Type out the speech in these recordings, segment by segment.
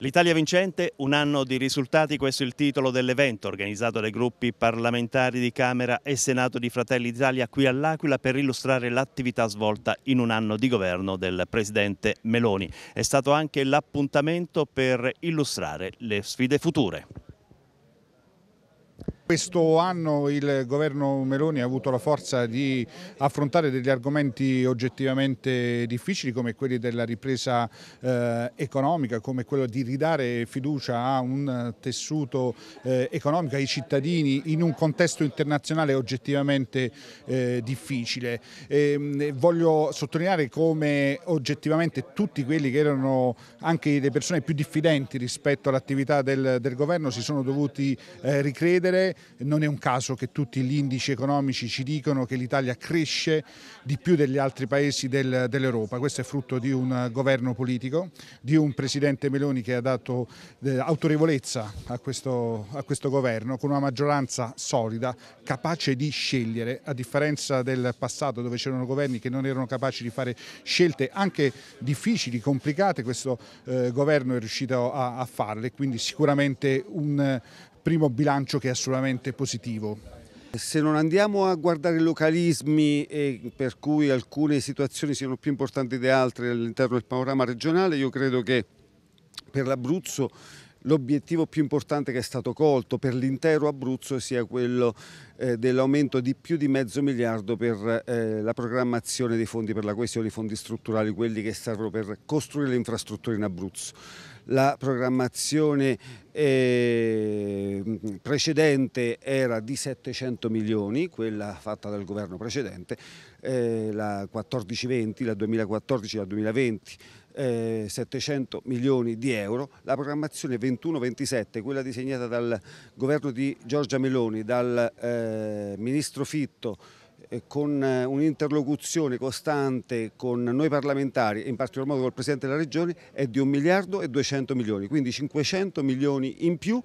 L'Italia vincente, un anno di risultati, questo è il titolo dell'evento organizzato dai gruppi parlamentari di Camera e Senato di Fratelli d'Italia qui all'Aquila per illustrare l'attività svolta in un anno di governo del Presidente Meloni. È stato anche l'appuntamento per illustrare le sfide future. Questo anno il governo Meloni ha avuto la forza di affrontare degli argomenti oggettivamente difficili come quelli della ripresa eh, economica, come quello di ridare fiducia a un tessuto eh, economico ai cittadini in un contesto internazionale oggettivamente eh, difficile. E, ehm, voglio sottolineare come oggettivamente tutti quelli che erano anche le persone più diffidenti rispetto all'attività del, del, governo si sono dovuti eh, ricredere non è un caso che tutti gli indici economici ci dicono che l'Italia cresce di più degli altri paesi del, dell'Europa. Questo è frutto di un governo politico, di un presidente Meloni che ha dato eh, autorevolezza a questo, a questo governo con una maggioranza solida, capace di scegliere, a differenza del passato dove c'erano governi che non erano capaci di fare scelte anche difficili, complicate, questo eh, governo è riuscito a, a farle, quindi sicuramente un primo bilancio che è assolutamente positivo. Se non andiamo a guardare localismi per cui alcune situazioni siano più importanti di altre all'interno del panorama regionale, io credo che per l'Abruzzo l'obiettivo più importante che è stato colto per l'intero Abruzzo sia quello eh, dell'aumento di più di mezzo miliardo per eh, la programmazione dei fondi per la coesione, i fondi strutturali, quelli che servono per costruire le infrastrutture in Abruzzo. La programmazione eh, precedente era di 700 milioni, quella fatta dal governo precedente, eh, la 14 la 2014-2020 eh, 700 milioni di euro. La programmazione 21-27, quella disegnata dal governo di Giorgia Meloni, dal eh, ministro Fitto, eh, con eh, un'interlocuzione costante con noi parlamentari, e in particolar modo col Presidente della Regione, è di 1 miliardo e 200 milioni, quindi 500 milioni in più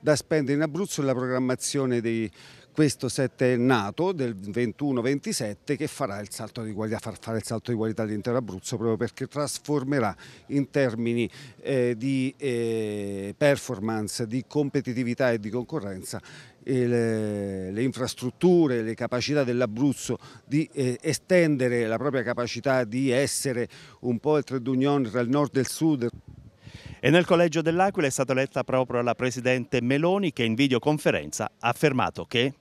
da spendere in Abruzzo e la programmazione di questo settennato del 21-27 che farà il salto di qualità, far fare il salto di qualità all'intero Abruzzo proprio perché trasformerà in termini eh, di eh, performance, di competitività e di concorrenza eh, le, le, infrastrutture, le capacità dell'Abruzzo di eh, estendere la propria capacità di essere un po' il trade union tra il nord e il sud. E nel collegio dell'Aquila è stata eletta proprio la presidente Meloni che in videoconferenza ha affermato che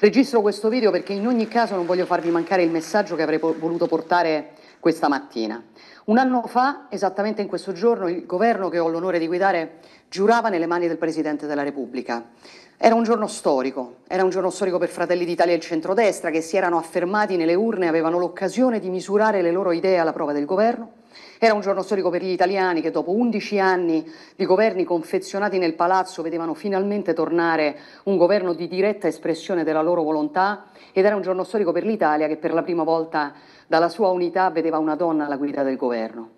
Registro questo video perché in ogni caso non voglio farvi mancare il messaggio che avrei voluto portare questa mattina. Un anno fa, esattamente in questo giorno, il governo che ho l'onore di guidare giurava nelle mani del Presidente della Repubblica. Era un giorno storico, era un giorno storico per Fratelli d'Italia e il centrodestra che si erano affermati nelle urne e avevano l'occasione di misurare le loro idee alla prova del governo era un giorno storico per gli italiani che dopo 11 anni di governi confezionati nel palazzo vedevano finalmente tornare un governo di diretta espressione della loro volontà ed era un giorno storico per l'Italia che per la prima volta dalla sua unità vedeva una donna alla guida del governo.